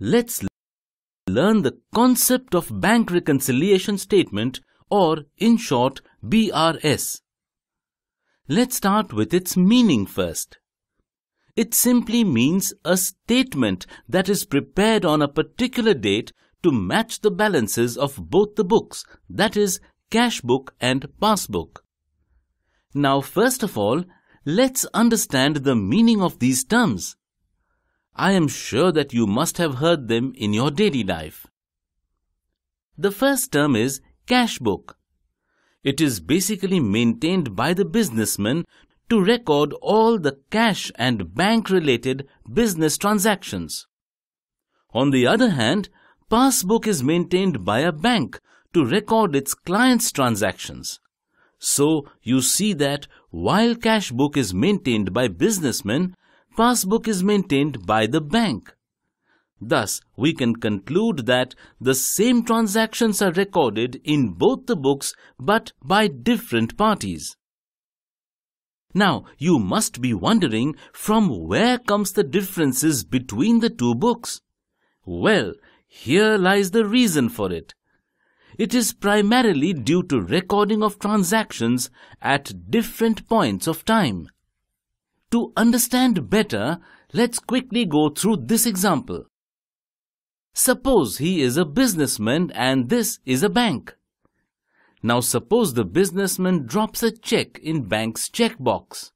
Let's learn the concept of bank reconciliation statement or in short BRS. Let's start with its meaning first. It simply means a statement that is prepared on a particular date to match the balances of both the books, that is, cash book and passbook. Now, first of all, let's understand the meaning of these terms. I am sure that you must have heard them in your daily life. The first term is cash book. It is basically maintained by the businessman to record all the cash and bank related business transactions. On the other hand, passbook is maintained by a bank to record its clients' transactions. So you see that while cash book is maintained by businessmen, passbook is maintained by the bank. Thus, we can conclude that the same transactions are recorded in both the books but by different parties. Now, you must be wondering from where comes the differences between the two books? Well, here lies the reason for it. It is primarily due to recording of transactions at different points of time. To understand better, let's quickly go through this example. Suppose he is a businessman and this is a bank. Now suppose the businessman drops a check in bank's checkbox.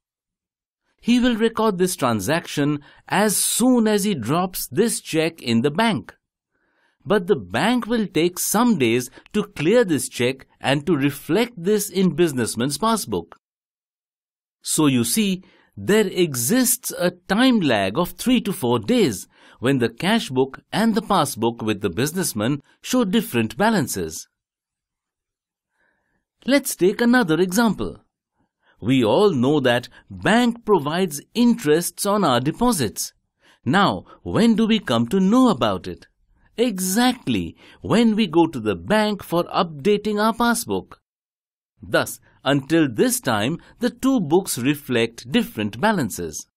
He will record this transaction as soon as he drops this check in the bank. But the bank will take some days to clear this check and to reflect this in businessman's passbook. So you see, there exists a time lag of 3 to 4 days when the cash book and the passbook with the businessman show different balances. Let's take another example. We all know that bank provides interests on our deposits. Now, when do we come to know about it? Exactly, when we go to the bank for updating our passbook. Thus, until this time, the two books reflect different balances.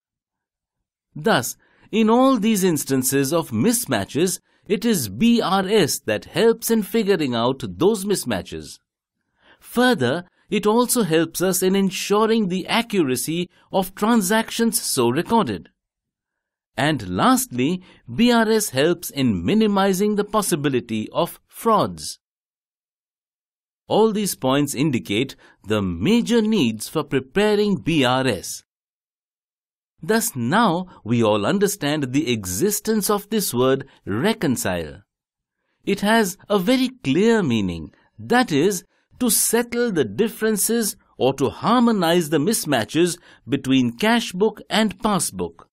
Thus, in all these instances of mismatches, it is BRS that helps in figuring out those mismatches. Further, it also helps us in ensuring the accuracy of transactions so recorded. And lastly, BRS helps in minimizing the possibility of frauds. All these points indicate the major needs for preparing BRS. Thus now we all understand the existence of this word reconcile. It has a very clear meaning, that is, to settle the differences or to harmonize the mismatches between cash book and passbook.